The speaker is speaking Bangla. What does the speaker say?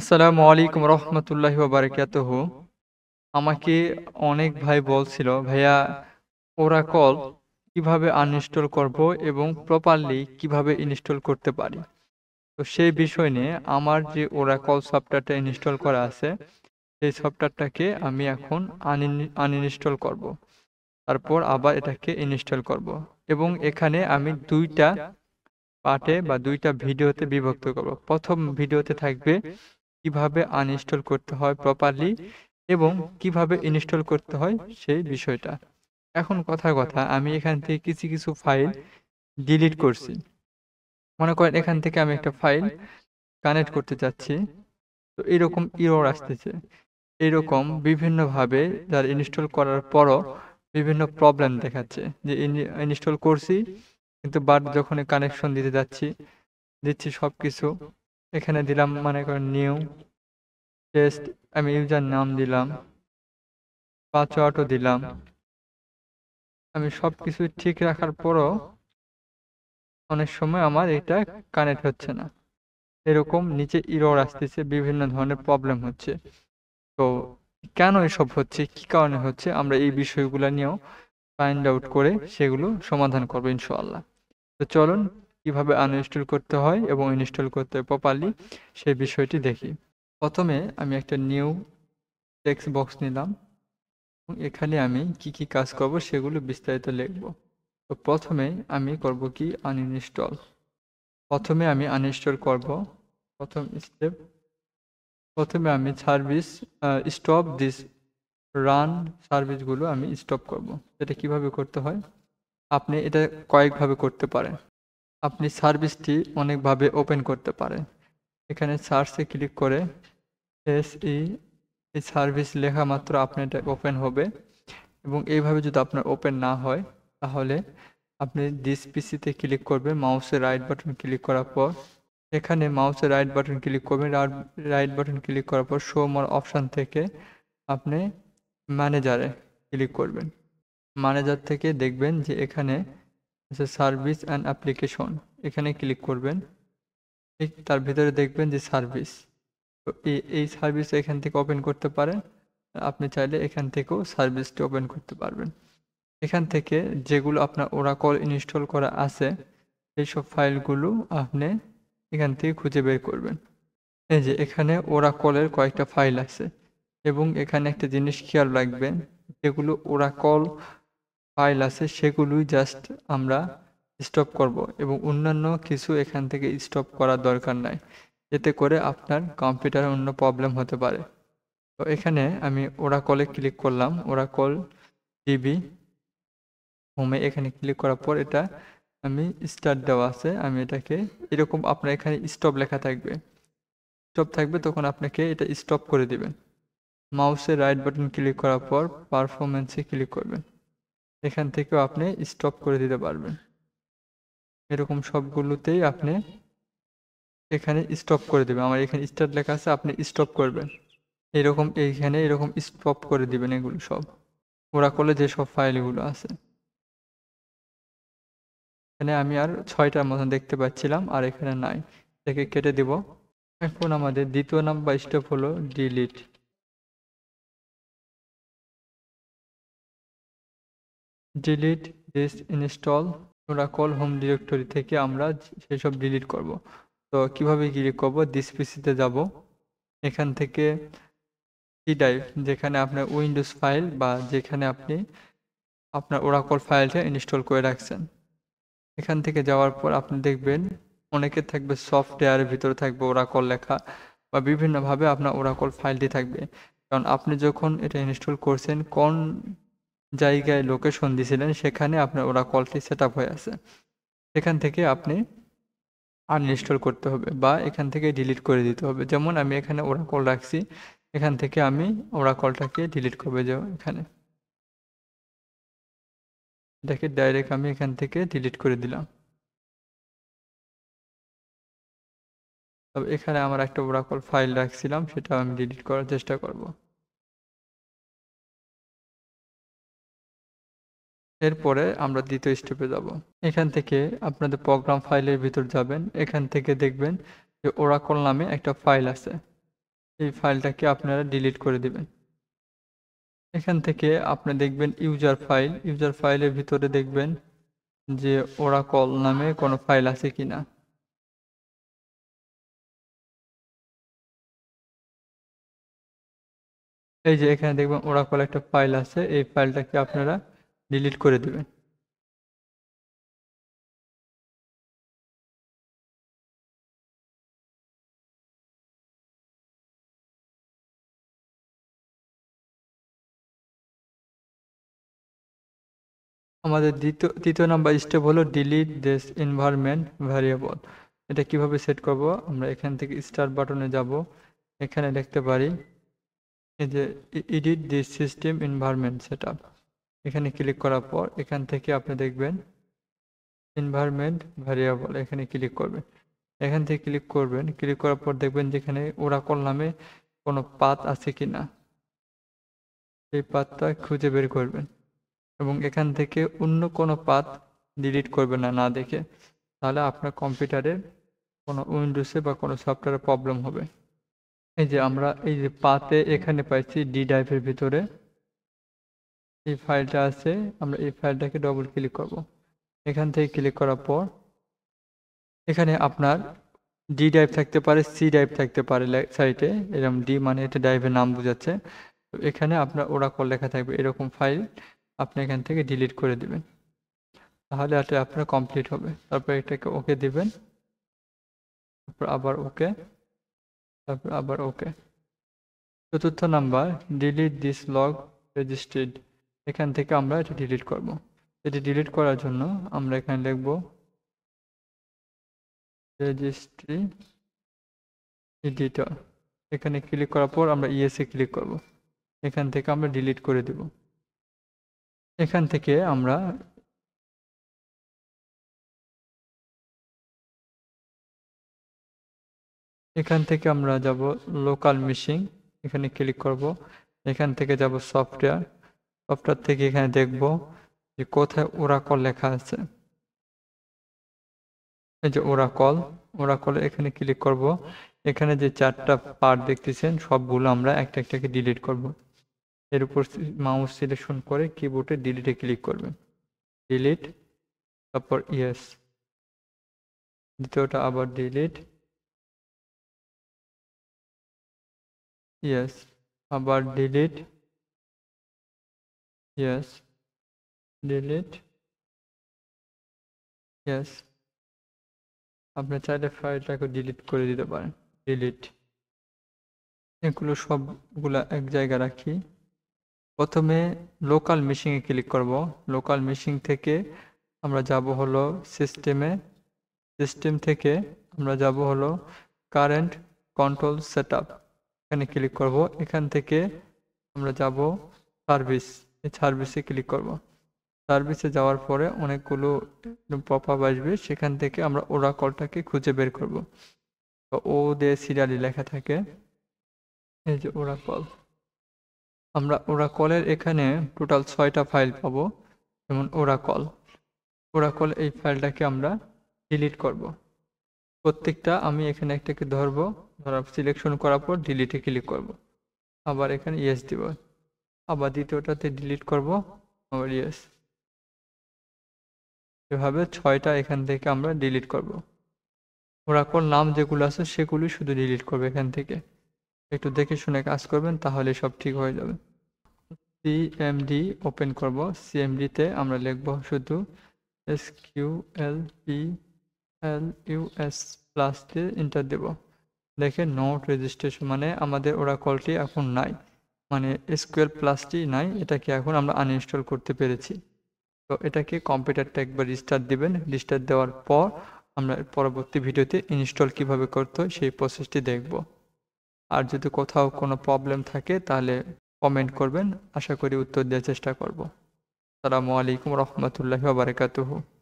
আসসালামু আলাইকুম রহমতুল্লাহ বারাকাতুহ আমাকে অনেক ভাই বলছিল ভাইয়া ওরা কল কিভাবে আনইনস্টল করব এবং প্রপারলি কিভাবে ইনস্টল করতে পারি তো সেই বিষয় নিয়ে আমার যে ওরা কল সফটওয়্যারটা ইনস্টল করা আছে সেই সফটওয়্যারটাকে আমি এখন আনইনস্টল করব তারপর আবার এটাকে ইনস্টল করব এবং এখানে আমি দুইটা পার্টে বা দুইটা ভিডিওতে বিভক্ত করব প্রথম ভিডিওতে থাকবে কিভাবে আনইনস্টল করতে হয় প্রপারলি এবং কিভাবে ইনস্টল করতে হয় সেই বিষয়টা এখন কথা কথা আমি এখান থেকে কিছু কিছু ফাইল ডিলিট করছি মনে করেন এখান থেকে আমি একটা ফাইল কানেক্ট করতে যাচ্ছি তো এরকম ইরোর আসতেছে এরকম বিভিন্নভাবে যার ইনস্টল করার পরও বিভিন্ন প্রবলেম দেখাচ্ছে যে ইনস্টল করছি কিন্তু বাট যখন কানেকশন দিতে যাচ্ছি দিচ্ছি সব কিছু এখানে দিলাম মনে করেন নিউ টেস্ট আমি ইউজার নাম দিলাম পাসওয়ার্ডও দিলাম আমি সব কিছু ঠিক রাখার পরও অনেক সময় আমার এটা কানেক্ট হচ্ছে না এরকম নিচে ইরোর আসতেছে বিভিন্ন ধরনের প্রবলেম হচ্ছে তো কেন এসব হচ্ছে কি কারণে হচ্ছে আমরা এই বিষয়গুলো নিয়েও ফাইন্ড আউট করে সেগুলো সমাধান করবো ইনশাল্লাহ তো চলুন কিভাবে আনইনস্টল করতে হয় এবং ইনস্টল করতে হয় প্রপারলি সেই বিষয়টি দেখি প্রথমে আমি একটা নিউ টেক্সট বক্স নিলাম এবং এখানে আমি কি কি কাজ করব সেগুলো বিস্তারিত লিখব তো প্রথমে আমি করব কি আনইনস্টল প্রথমে আমি আনইনস্টল করব প্রথম স্টেপ প্রথমে আমি সার্ভিস স্টপ দিস রান সার্ভিসগুলো আমি স্টপ করব এটা কিভাবে করতে হয় আপনি এটা কয়েকভাবে করতে পারেন আপনি সার্ভিসটি অনেকভাবে ওপেন করতে পারেন এখানে সার্চে ক্লিক করে এস ই এই সার্ভিস লেখা মাত্র আপনার এটা ওপেন হবে এবং এইভাবে যদি আপনার ওপেন না হয় তাহলে আপনি ডিস পিসিতে ক্লিক করবেন মাউসের রাইট বাটন ক্লিক করার পর এখানে মাউসের রাইট বাটন ক্লিক করবেন রাইট বাটন ক্লিক করার পর শো মোর অপশান থেকে আপনি ম্যানেজারে ক্লিক করবেন ম্যানেজার থেকে দেখবেন যে এখানে যে সার্ভিস অ্যান্ড অ্যাপ্লিকেশন এখানে ক্লিক করবেন তার ভিতরে দেখবেন যে সার্ভিস তো এই সার্ভিস এখান থেকে ওপেন করতে পারেন আপনি চাইলে এখান থেকেও সার্ভিসটি ওপেন করতে পারবেন এখান থেকে যেগুলো আপনার ওরা কল ইনস্টল করা আছে সেই সব ফাইলগুলো আপনি এখান থেকে খুঁজে বের করবেন এই যে এখানে ওরা কলের কয়েকটা ফাইল আছে এবং এখানে একটা জিনিস খেয়াল রাখবেন যেগুলো ওরা কল ফাইল আছে সেগুলোই জাস্ট আমরা স্টপ করব এবং অন্যান্য কিছু এখান থেকে স্টপ করার দরকার নাই এতে করে আপনার কম্পিউটারে অন্য প্রবলেম হতে পারে তো এখানে আমি ওরাকলে ক্লিক করলাম ওরাকল ডিবি হোমে এখানে ক্লিক করার পর এটা আমি স্টার্ট দেওয়া আছে আমি এটাকে এরকম আপনার এখানে স্টপ লেখা থাকবে স্টপ থাকবে তখন আপনাকে এটা স্টপ করে দিবেন মাউসে রাইট বাটন ক্লিক করার পর পারফরমেন্সে ক্লিক করবেন এখান থেকেও আপনি স্টপ করে দিতে পারবেন এরকম সবগুলোতেই আপনি এখানে স্টপ করে দেবেন আমার এখানে স্টার্ট লেখা আছে আপনি স্টপ করবেন এরকম এইখানে এরকম স্টপ করে দিবেন এগুলো সব ওরা ওরাকলে যেসব ফাইলগুলো আছে এখানে আমি আর ছয়টার মতন দেখতে পাচ্ছিলাম আর এখানে নাই এটাকে কেটে দিব এখন আমাদের দ্বিতীয় নাম্বার স্টপ হলো delete delete this install call home directory থেকে আমরা সেসব ডিলিট করব তো কিভাবে ডিলিট করব দিস পিসিতে যাব এখান থেকে সি ড্রাইভ যেখানে আপনার উইন্ডোজ ফাইল বা যেখানে আপনি আপনার ওরাকল ফাইলটা ইনস্টল করে রাখছেন এখান থেকে যাওয়ার পর আপনি দেখবেন অনেকে থাকবে সফটওয়্যারের ভিতরে থাকবে ওরাকল লেখা বা বিভিন্নভাবে আপনার ওরাকল ফাইলটি থাকবে কারণ আপনি যখন এটা ইনস্টল করছেন কোন জায়গায় লোকেশন দিয়েছিলেন সেখানে আপনার ওরা কলটি সেট হয়ে আছে সেখান থেকে আপনি আনইনস্টল করতে হবে বা এখান থেকে ডিলিট করে দিতে হবে যেমন আমি এখানে ওরা কল রাখছি এখান থেকে আমি ওরা কলটাকে ডিলিট করবে যে এখানে এটাকে ডাইরেক্ট আমি এখান থেকে ডিলিট করে দিলাম তবে এখানে আমার একটা ওরাকল ফাইল রাখছিলাম সেটা আমি ডিলিট করার চেষ্টা করবো এরপরে আমরা দ্বিতীয় স্টেপে যাব এখান থেকে আপনাদের প্রোগ্রাম ফাইলের ভিতর যাবেন এখান থেকে দেখবেন যে ওরাকল নামে একটা ফাইল আছে এই ফাইলটাকে আপনারা ডিলিট করে দিবেন এখান থেকে আপনি দেখবেন ইউজার ফাইল ইউজার ফাইলের ভিতরে দেখবেন যে ওরাকল নামে কোনো ফাইল আছে কি না এই যে এখানে দেখবেন ওরাকল একটা ফাইল আছে এই ফাইলটাকে আপনারা ডিলিট করে আমাদের দ্বিতীয় তৃতীয় নাম্বার স্টেপ হলো ডিলিট দিস এনভায়রনমেন্ট ভ্যারিয়েবল এটা কিভাবে সেট করব আমরা এখান থেকে স্টার বাটনে যাব এখানে দেখতে পারি এই যে edit this system environment set up এখানে ক্লিক করার পর এখান থেকে আপনি দেখবেন এনভায়রনমেন্ট ভ্যারিয়েবল এখানে ক্লিক করবেন এখান থেকে ক্লিক করবেন ক্লিক করার পর দেখবেন যেখানে ওরাকল নামে কোনো পাত আছে কি না এই পাতটা খুঁজে বের করবেন এবং এখান থেকে অন্য কোনো পাত ডিলিট করবেন না না দেখে তাহলে আপনার কম্পিউটারের কোনো উইন্ডোসে বা কোনো সফটওয়্যারে প্রবলেম হবে এই যে আমরা এই যে পাতে এখানে পাইছি ডি ড্রাইভের ভিতরে এই ফাইলটা আছে আমরা এই ফাইলটাকে ডবল ক্লিক করব এখান থেকে ক্লিক করার পর এখানে আপনার ডি ডাইভ থাকতে পারে সি ডাইভ থাকতে পারে সাইটে এরকম ডি মানে এটা ডাইভের নাম বোঝাচ্ছে এখানে আপনার ওরাকল লেখা থাকবে এরকম ফাইল আপনি এখান থেকে ডিলিট করে দিবেন তাহলে এটা আপনার কমপ্লিট হবে তারপর এটাকে ওকে দিবেন তারপর আবার ওকে তারপর আবার ওকে চতুর্থ number delete this log registered এখান থেকে আমরা এটা ডিলিট করব এটি ডিলিট করার জন্য আমরা এখানে লিখব রেজিস্ট্রি এডিটর এখানে ক্লিক করার পর আমরা ইএসএ ক্লিক করব এখান থেকে আমরা ডিলিট করে দেব এখান থেকে আমরা এখান থেকে আমরা যাব লোকাল মেশিন এখানে ক্লিক করব এখান থেকে যাব সফটওয়্যার সফটওয়্যার থেকে এখানে দেখব যে কোথায় ওরাকল লেখা আছে এই যে ওরাকল ওরাকল এখানে ক্লিক করব এখানে যে চারটা পার্ট দেখতেছেন সবগুলো আমরা একটা একটাকে ডিলিট করব এর উপর মাউস সিলেকশন করে কিবোর্ডে ডিলিটে ক্লিক করবেন ডিলিট তারপর ইয়েস দ্বিতীয়টা আবার ডিলিট ইয়েস আবার ডিলিট yes delete yes আপনার চাইলে ফাইলটাকে ডিলিট করে দিতে পারেন ডিলিট এগুলো সবগুলা এক জায়গায় রাখি প্রথমে লোকাল মেশিনে ক্লিক করব লোকাল মেশিন থেকে আমরা যাব হলো সিস্টেমে সিস্টেম থেকে আমরা যাব হলো কারেন্ট কন্ট্রোল সেট এখানে ক্লিক করব এখান থেকে আমরা যাব সার্ভিস সার্ভিসে ক্লিক করব সার্ভিসে যাওয়ার পরে অনেকগুলো পপ আপ আসবে সেখান থেকে আমরা ওরা কলটাকে খুঁজে বের করব ও দে সিরিয়ালি লেখা থাকে এই যে ওরা কল আমরা ওরা কলের এখানে টোটাল ছয়টা ফাইল পাবো যেমন ওরা কল ওরা কল এই ফাইলটাকে আমরা ডিলিট করব প্রত্যেকটা আমি এখানে একটাকে ধরবো ধরা সিলেকশন করার পর ডিলিটে ক্লিক করব আবার এখানে ইয়েস দিব আবার দ্বিতীয়টাতে ডিলিট করব আবার ইয়েস এভাবে ছয়টা এখান থেকে আমরা ডিলিট করব ওরাকর নাম যেগুলো আছে সেগুলি শুধু ডিলিট করবে এখান থেকে একটু দেখে শুনে কাজ করবেন তাহলে সব ঠিক হয়ে যাবে সিএমডি ওপেন করব সিএমডিতে আমরা লিখব শুধু S Q L P L U S plus দিয়ে ইন্টার দেব দেখে নোট রেজিস্ট্রেশন মানে আমাদের ওরা কলটি এখন নাই মানে এসকিউএল প্লাসটি নাই এটাকে এখন আমরা আনইনস্টল করতে পেরেছি তো এটাকে কম্পিউটারটা একবার রিস্টার্ট দিবেন রিস্টার্ট দেওয়ার পর আমরা পরবর্তী ভিডিওতে ইনস্টল কিভাবে করতে হয় সেই প্রসেসটি দেখব আর যদি কোথাও কোনো প্রবলেম থাকে তাহলে কমেন্ট করবেন আশা করি উত্তর দেওয়ার চেষ্টা করব আসসালামু আলাইকুম রহমতুল্লাহ বারকাতুহু